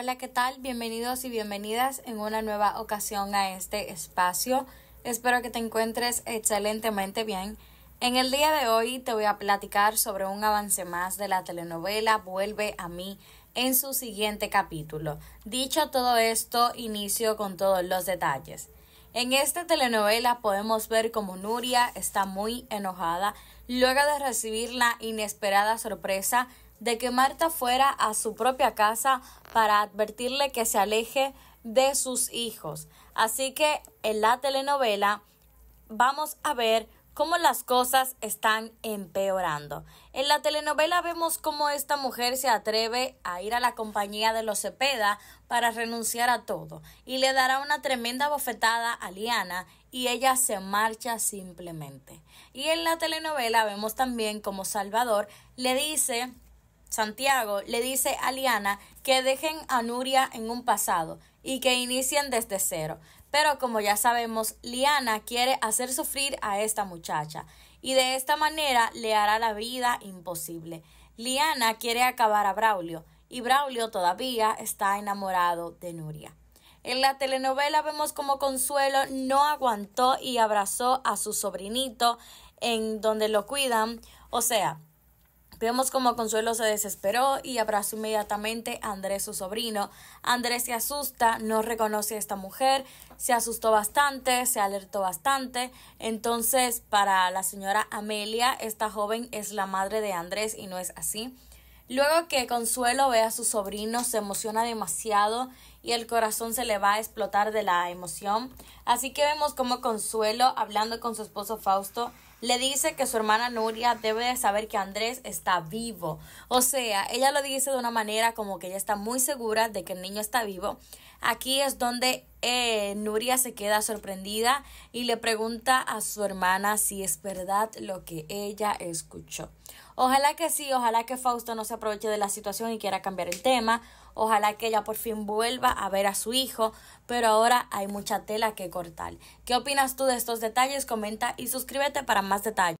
Hola, ¿qué tal? Bienvenidos y bienvenidas en una nueva ocasión a este espacio. Espero que te encuentres excelentemente bien. En el día de hoy te voy a platicar sobre un avance más de la telenovela Vuelve a mí en su siguiente capítulo. Dicho todo esto, inicio con todos los detalles. En esta telenovela podemos ver como Nuria está muy enojada luego de recibir la inesperada sorpresa de que Marta fuera a su propia casa para advertirle que se aleje de sus hijos. Así que en la telenovela vamos a ver cómo las cosas están empeorando. En la telenovela vemos cómo esta mujer se atreve a ir a la compañía de los Cepeda para renunciar a todo y le dará una tremenda bofetada a Liana y ella se marcha simplemente. Y en la telenovela vemos también cómo Salvador le dice Santiago le dice a Liana que dejen a Nuria en un pasado y que inicien desde cero. Pero como ya sabemos, Liana quiere hacer sufrir a esta muchacha y de esta manera le hará la vida imposible. Liana quiere acabar a Braulio y Braulio todavía está enamorado de Nuria. En la telenovela vemos como Consuelo no aguantó y abrazó a su sobrinito en donde lo cuidan. O sea, Vemos como Consuelo se desesperó y abrazó inmediatamente a Andrés, su sobrino. Andrés se asusta, no reconoce a esta mujer, se asustó bastante, se alertó bastante. Entonces, para la señora Amelia, esta joven es la madre de Andrés y no es así. Luego que Consuelo ve a su sobrino, se emociona demasiado y el corazón se le va a explotar de la emoción. Así que vemos como Consuelo, hablando con su esposo Fausto, le dice que su hermana Nuria debe de saber que Andrés está vivo. O sea, ella lo dice de una manera como que ella está muy segura de que el niño está vivo. Aquí es donde eh, Nuria se queda sorprendida y le pregunta a su hermana si es verdad lo que ella escuchó. Ojalá que sí, ojalá que Fausto no se aproveche de la situación y quiera cambiar el tema. Ojalá que ella por fin vuelva a ver a su hijo, pero ahora hay mucha tela que cortar. ¿Qué opinas tú de estos detalles? Comenta y suscríbete para más detalles.